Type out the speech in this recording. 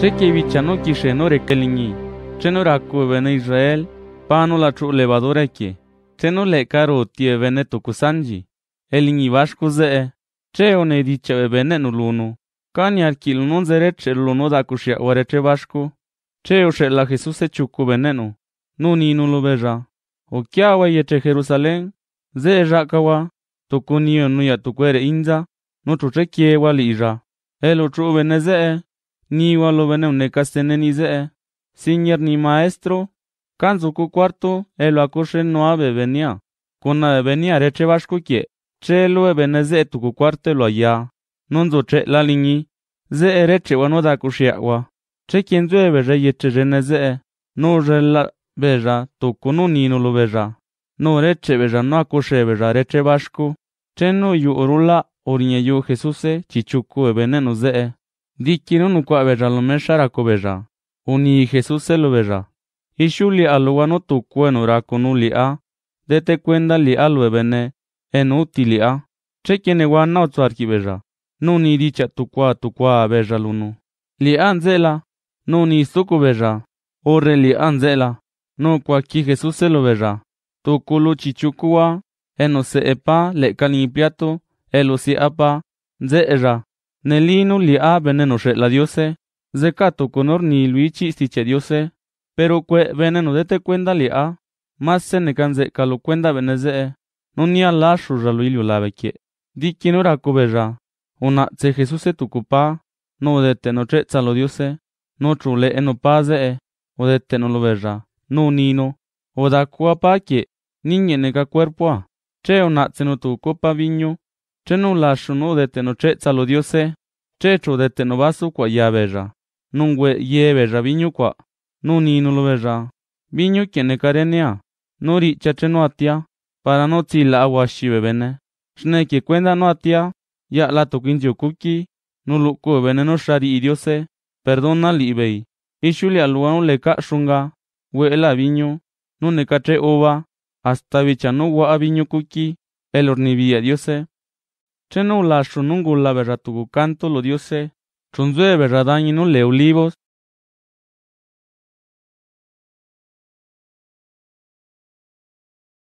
Chequevi chano kishe no rekelingi. Cheno Israel, pano la chu levadora le karo tie veneto tokusanji. Elingi vashku ze. Che one dicha luno. Kani arkil luno da kushia che vashku. Che la Jesus e ku veneno. No ni no lo beja. O ye che Ze tukwere inza. No chu che kiewa el ija. Elo ni un unecastene ni zee, Señor ni maestro, cu cuarto, el acoche no ave venia, con la venia reche que, che lo tu tuku cuarto lo allá, nonzo che la liñi, zee reche no da che quien bere yeche no re la beja, toco no no lo veja, no reche veja no acoche veja reche che no yu orula, oriñe yo Jesús chichuku ebene no zee. Di kinu nukwa lo Uni Jesús se lo li aluwa aluano tu ra rakunu li a. Dete cuenda li aluebene. En utili a. Chekiene wana otsuarki no Nuni dicha tu kwa tu kwa luno. lunu. Li anzela. Nuni suku Oreli li anzela. No kwa ki Jesús se lo verra Tu kulu chichukua. Eno se epa le kanipiato. Elo apa. Ze erra. Nelino li a veneno re la diose, zecato conor ni luichi stiche diose, pero que veneno de te cuenda li a, mas se canze calo cuenda venese, no ni a la shurra la beque, di ora coberra, una se Jesús se tucupa, no de te no lo diose, no trule eno paze, o de te no lo verra, no nino, o da cuapa que, niñe nega cuerpo a, che una se no tu copa viño, Chenu la no de tenoche diose, checho de tenobasu kwa ya berra. Nungwe ye berra viñu kwa. Nuni nulo berra. Viñu kiene karenia. Nuri no atia. Para no la agua bebene. Shne que cuenda no atia. Ya la cuqui, kuki. Nulu ku veneno shari diose, Perdona libei. Ishuli aluano leka shunga. We el aviño. Nune katre ova. Hasta bichanu wa aviño kuki. El ornibia diose. Cheno la shunungu la canto lo diose. Chunzue y no le